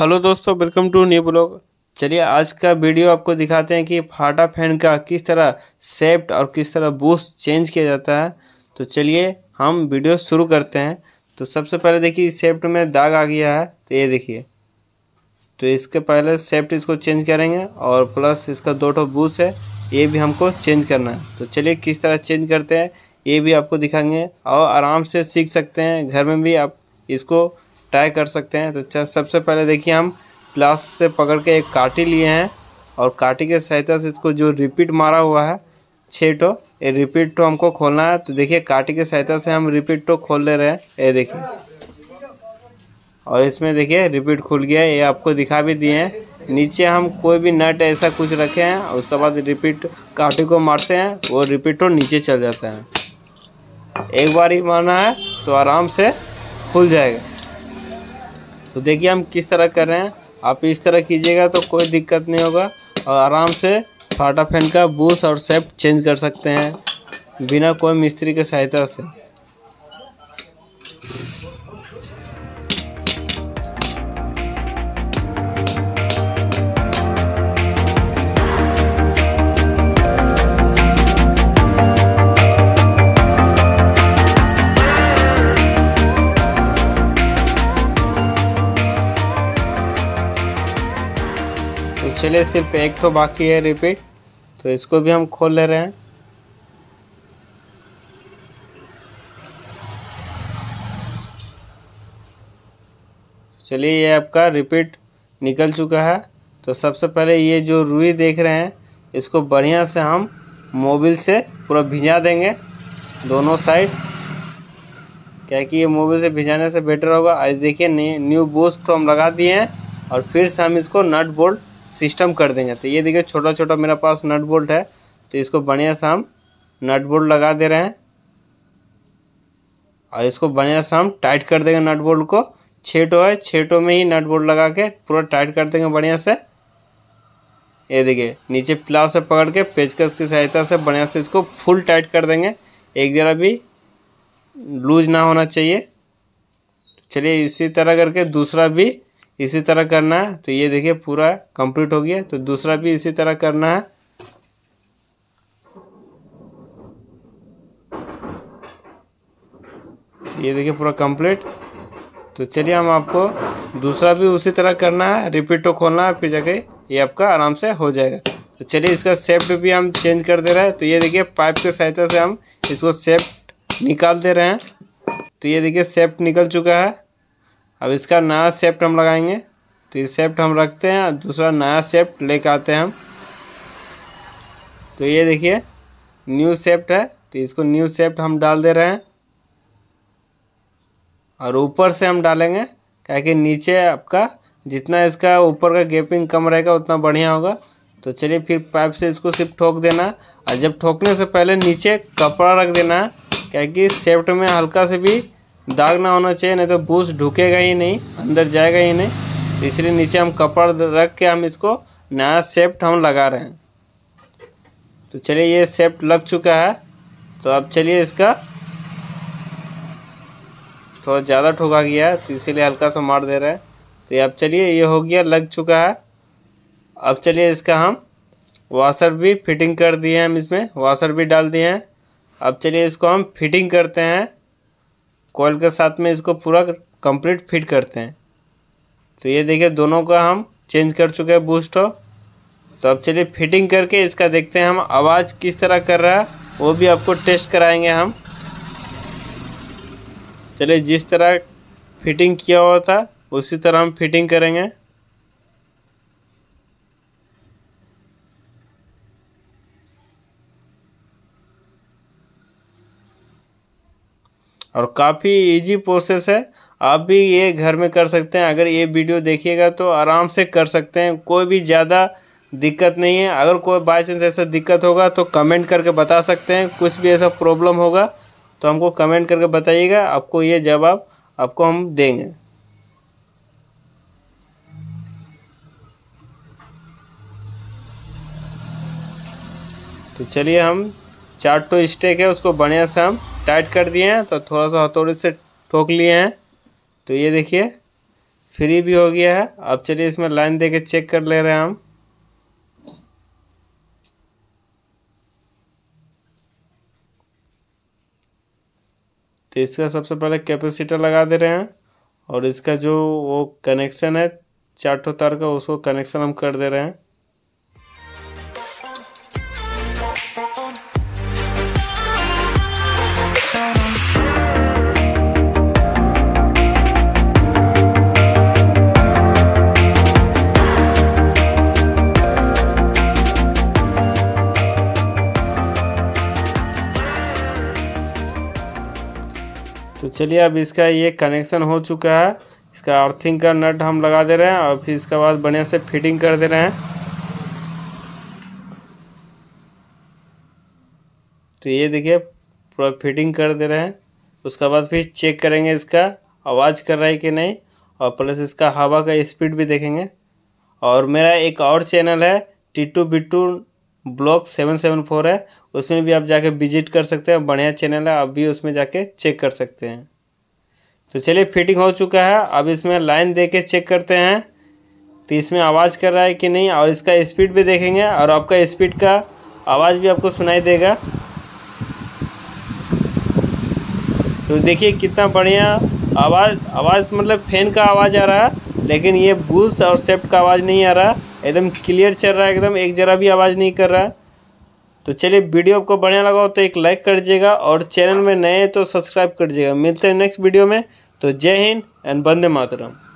hello दोस्तों welcome to new blog चलिए आज का वीडियो आपको दिखाते हैं कि फाटा फैन का किस तरह सेप्ट और किस तरह बूस्ट चेंज किया जाता है तो चलिए हम वीडियो शुरू करते हैं तो सबसे पहले देखिए सेप्ट में दाग आ गया है तो ये देखिए तो इसके पहले सेप्ट इसको चेंज करेंगे और प्लस इसका दो टो बूस है ये भी हमको चेंज करना है तो चलिए किस तरह चेंज करते हैं ये भी आपको दिखाएंगे और आराम से सीख सकते हैं घर में भी आप इसको ट्राई कर सकते हैं तो सबसे पहले देखिए हम प्लास से पकड़ के एक काटी लिए हैं और काटी के सहायता से इसको जो रिपीट मारा हुआ है छः टो ये रिपीट टो हमको खोलना है तो देखिए काटी के सहायता से हम रिपीट टो खोल ले रहे हैं ये देखिए और इसमें देखिए रिपीट खुल गया ये आपको दिखा भी दिए हैं नीचे हम कोई भी नट ऐसा कुछ रखे हैं उसके बाद रिपीट काटी को मारते हैं वो रिपीट टो नीचे चल जाता है एक बार ही मारना है तो आराम से खुल जाएगा तो देखिए हम किस तरह कर रहे हैं आप इस तरह कीजिएगा तो कोई दिक्कत नहीं होगा और आराम से फाटा फैन का बूस और सेप चेंज कर सकते हैं बिना कोई मिस्त्री के सहायता से चलिए सिर्फ एक तो बाकी है रिपीट तो इसको भी हम खोल ले रहे हैं चलिए ये आपका रिपीट निकल चुका है तो सबसे पहले ये जो रुई देख रहे हैं इसको बढ़िया से हम मोबिल से पूरा भिजा देंगे दोनों साइड क्या कि ये मोबिल से भिजाने से बेटर होगा आज देखिए न्यू बूस्ट तो हम लगा दिए हैं और फिर से हम इसको नट बोल्ट सिस्टम कर देंगे तो ये देखिए छोटा छोटा मेरा पास नट बोल्ट है तो इसको बढ़िया से हम नट बोल्ट लगा दे रहे हैं और इसको बढ़िया से हम टाइट कर देंगे नट बोल्ट को छेटो है टो में ही नट बोल्ट लगा के पूरा टाइट कर देंगे बढ़िया से ये देखिए नीचे प्लाव से पकड़ के पेचकस की सहायता से बढ़िया से इसको फुल टाइट कर देंगे एक ज़रा भी लूज ना होना चाहिए चलिए इसी तरह करके दूसरा भी इसी तरह करना है तो ये देखिए पूरा कंप्लीट हो गया तो दूसरा भी इसी तरह करना है ये देखिए पूरा कंप्लीट तो चलिए हम आपको दूसरा भी उसी तरह करना है रिपीट को तो खोलना है फिर जाके ये आपका आराम से हो जाएगा तो चलिए इसका सेफ्ट भी हम चेंज कर दे रहे हैं तो ये देखिए पाइप के सहायता से हम इसको सेफ्ट निकाल दे रहे हैं तो ये देखिए सेफ्ट निकल चुका है अब इसका नया सेप्ट हम लगाएंगे तो ये सेप्ट हम रखते हैं दूसरा नया सेप्ट लेके आते हैं हम तो ये देखिए न्यू सेप्ट है तो इसको न्यू सेप्ट हम डाल दे रहे हैं और ऊपर से हम डालेंगे क्या कि नीचे आपका जितना इसका ऊपर का गैपिंग कम रहेगा उतना बढ़िया होगा तो चलिए फिर पाइप से इसको सिर्फ ठोक देना और जब ठोकने से पहले नीचे कपड़ा रख देना क्या कि सेफ्ट में हल्का से भी दाग ना होना चाहिए नहीं तो बूस ढुकेगा ही नहीं अंदर जाएगा ही नहीं इसलिए नीचे हम कपड़ रख के हम इसको नया सेफ्ट हम लगा रहे हैं तो चलिए ये सेफ्ट लग चुका है तो अब चलिए इसका थोड़ा ज़्यादा ठोका गया है तो इसीलिए हल्का सा मार दे रहे हैं तो ये अब चलिए ये हो गया लग चुका है अब चलिए इसका हम वाशर भी फिटिंग कर दिए हैं हम इसमें वाशर भी डाल दिए हैं अब चलिए इसको हम फिटिंग करते हैं कॉल के साथ में इसको पूरा कंप्लीट फिट करते हैं तो ये देखिए दोनों का हम चेंज कर चुके हैं बूस्ट हो तो अब चलिए फिटिंग करके इसका देखते हैं हम आवाज़ किस तरह कर रहा है वो भी आपको टेस्ट कराएंगे हम चलिए जिस तरह फिटिंग किया हुआ था उसी तरह हम फिटिंग करेंगे और काफ़ी इजी प्रोसेस है आप भी ये घर में कर सकते हैं अगर ये वीडियो देखिएगा तो आराम से कर सकते हैं कोई भी ज़्यादा दिक्कत नहीं है अगर कोई बाई चांस ऐसा दिक्कत होगा तो कमेंट करके बता सकते हैं कुछ भी ऐसा प्रॉब्लम होगा तो हमको कमेंट करके बताइएगा आपको ये जवाब आपको हम देंगे तो चलिए हम चार्टो स्टेक है उसको बढ़िया से हम टाइट कर दिए हैं तो थोड़ा सा हथौड़े से ठोक लिए हैं तो ये देखिए फ्री भी हो गया है अब चलिए इसमें लाइन दे के चेक कर ले रहे हैं हम तो इसका सबसे पहले कैपेसिटर लगा दे रहे हैं और इसका जो वो कनेक्शन है चार ठो तार का उसको कनेक्शन हम कर दे रहे हैं चलिए अब इसका ये कनेक्शन हो चुका है इसका अर्थिंग का नट हम लगा दे रहे हैं और फिर इसके बाद बढ़िया से फिटिंग कर दे रहे हैं तो ये देखिए पूरा फिटिंग कर दे रहे हैं उसके बाद फिर चेक करेंगे इसका आवाज़ कर रहा है कि नहीं और प्लस इसका हवा का स्पीड भी देखेंगे और मेरा एक और चैनल है Tittu Bittu block seven seven four है उसमें भी आप जाके विजिट कर सकते हैं बढ़िया चैनल है आप भी उसमें जाके चेक कर सकते हैं तो चलिए फिटिंग हो चुका है अब इसमें लाइन दे के चेक करते हैं तो इसमें आवाज़ कर रहा है कि नहीं और इसका स्पीड भी देखेंगे और आपका स्पीड का आवाज़ भी आपको सुनाई देगा तो देखिए कितना बढ़िया आवाज़ आवाज़ मतलब फैन का आवाज़ आ रहा है लेकिन ये बूस और सेफ्ट का आवाज़ नहीं आ रहा एकदम क्लियर चल रहा है एकदम एक जरा भी आवाज़ नहीं कर रहा है तो चलिए वीडियो आपको बढ़िया लगा हो तो एक लाइक कर दीजिएगा और चैनल में नए हैं तो सब्सक्राइब कर दीजिएगा मिलते हैं नेक्स्ट वीडियो में तो जय हिंद एंड वंदे मातरम